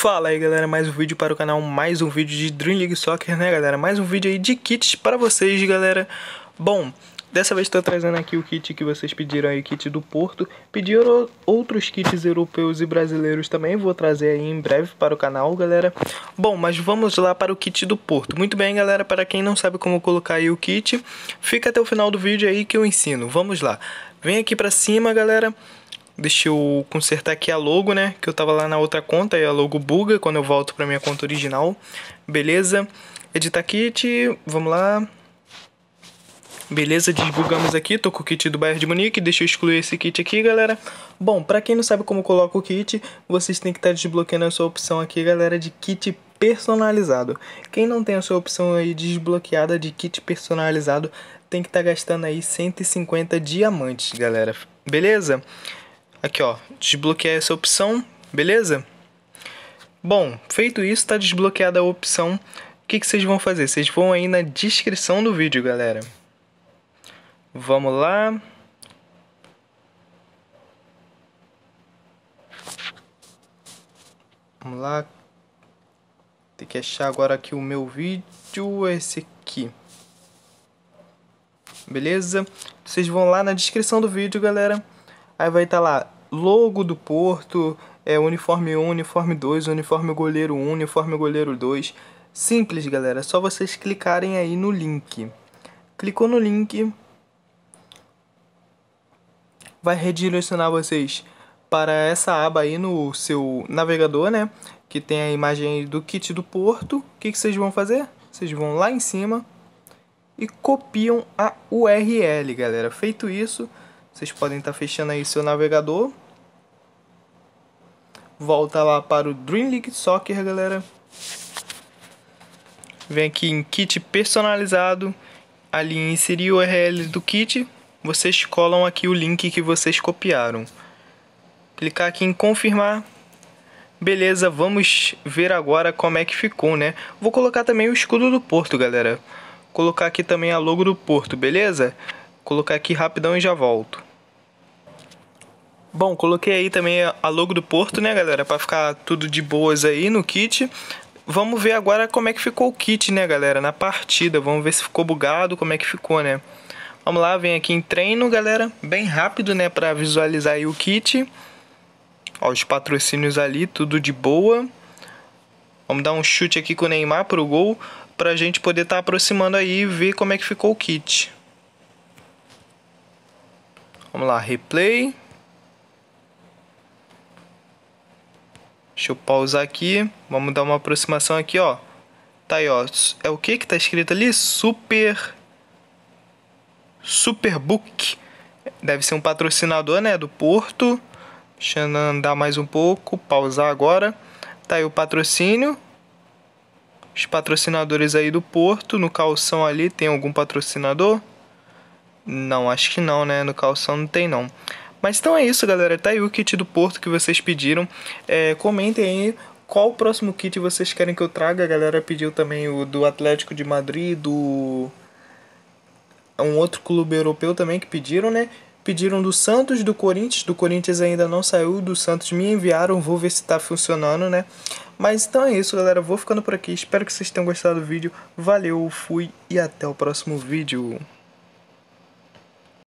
Fala aí galera, mais um vídeo para o canal, mais um vídeo de Dream League Soccer, né galera? Mais um vídeo aí de kits para vocês, galera. Bom, dessa vez estou trazendo aqui o kit que vocês pediram aí, kit do Porto. Pediram outros kits europeus e brasileiros também, vou trazer aí em breve para o canal, galera. Bom, mas vamos lá para o kit do Porto. Muito bem, galera, para quem não sabe como colocar aí o kit, fica até o final do vídeo aí que eu ensino. Vamos lá. Vem aqui para cima, galera. Deixa eu consertar aqui a logo, né? Que eu tava lá na outra conta e é a logo buga quando eu volto pra minha conta original. Beleza. Editar kit, vamos lá. Beleza, desbugamos aqui, tô com o kit do Bayern de Munique, deixa eu excluir esse kit aqui, galera. Bom, pra quem não sabe como coloca o kit, vocês têm que estar tá desbloqueando a sua opção aqui, galera, de kit personalizado. Quem não tem a sua opção aí desbloqueada de kit personalizado, tem que estar tá gastando aí 150 diamantes, galera. Beleza? Aqui, ó, desbloquear essa opção, beleza? Bom, feito isso, está desbloqueada a opção. O que, que vocês vão fazer? Vocês vão aí na descrição do vídeo, galera. Vamos lá. Vamos lá. Tem que achar agora aqui o meu vídeo, esse aqui. Beleza? Vocês vão lá na descrição do vídeo, galera. Aí vai estar tá lá logo do Porto, é uniforme 1, uniforme 2, uniforme goleiro 1, uniforme goleiro 2. Simples, galera, só vocês clicarem aí no link. Clicou no link, vai redirecionar vocês para essa aba aí no seu navegador, né? Que tem a imagem do kit do Porto. O que, que vocês vão fazer? Vocês vão lá em cima e copiam a URL, galera. Feito isso, vocês podem estar tá fechando aí seu navegador. Volta lá para o Dream League Soccer, galera. Vem aqui em kit personalizado. Ali em inserir o URL do kit, vocês colam aqui o link que vocês copiaram. Clicar aqui em confirmar. Beleza, vamos ver agora como é que ficou, né? Vou colocar também o escudo do Porto, galera. Colocar aqui também a logo do Porto, beleza? colocar aqui rapidão e já volto. Bom, coloquei aí também a logo do Porto, né, galera? Para ficar tudo de boas aí no kit. Vamos ver agora como é que ficou o kit, né, galera? Na partida. Vamos ver se ficou bugado, como é que ficou, né? Vamos lá, vem aqui em treino, galera. Bem rápido, né, para visualizar aí o kit. Ó, os patrocínios ali, tudo de boa. Vamos dar um chute aqui com o Neymar pro gol. Pra gente poder estar tá aproximando aí e ver como é que ficou o kit. Vamos lá, replay. Deixa eu pausar aqui. Vamos dar uma aproximação aqui, ó. Tá aí, ó. É o que que tá escrito ali? Super... Superbook. Deve ser um patrocinador, né? Do Porto. Deixa eu andar mais um pouco. Pausar agora. Tá aí o patrocínio. Os patrocinadores aí do Porto. No calção ali tem algum patrocinador? Não, acho que não, né? No calção não tem não. Mas então é isso, galera. Tá aí o kit do Porto que vocês pediram. É, comentem aí qual o próximo kit vocês querem que eu traga. A galera pediu também o do Atlético de Madrid, do. Um outro clube europeu também que pediram, né? Pediram do Santos, do Corinthians. Do Corinthians ainda não saiu, do Santos me enviaram. Vou ver se tá funcionando, né? Mas então é isso, galera. Vou ficando por aqui. Espero que vocês tenham gostado do vídeo. Valeu, fui e até o próximo vídeo.